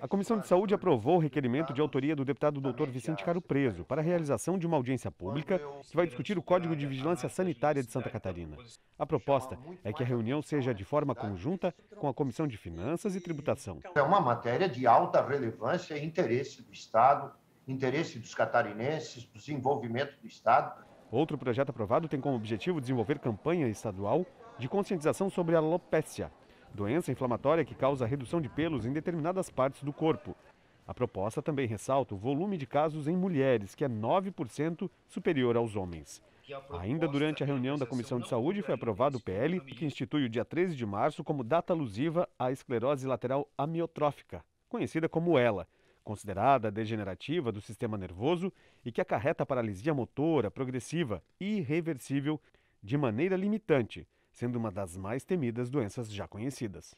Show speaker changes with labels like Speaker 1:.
Speaker 1: A Comissão de Saúde aprovou o requerimento de autoria do deputado Dr. Vicente Caro Preso para a realização de uma audiência pública que vai discutir o Código de Vigilância Sanitária de Santa Catarina. A proposta é que a reunião seja de forma conjunta com a Comissão de Finanças e Tributação.
Speaker 2: É uma matéria de alta relevância e interesse do Estado, interesse dos catarinenses, do desenvolvimento do Estado.
Speaker 1: Outro projeto aprovado tem como objetivo desenvolver campanha estadual de conscientização sobre a alopecia, doença inflamatória que causa redução de pelos em determinadas partes do corpo. A proposta também ressalta o volume de casos em mulheres, que é 9% superior aos homens. Ainda durante a reunião da Comissão de Saúde foi aprovado o PL, que institui o dia 13 de março como data alusiva à esclerose lateral amiotrófica, conhecida como ELA, considerada degenerativa do sistema nervoso e que acarreta paralisia motora progressiva e irreversível de maneira limitante, sendo
Speaker 2: uma das mais temidas doenças já conhecidas.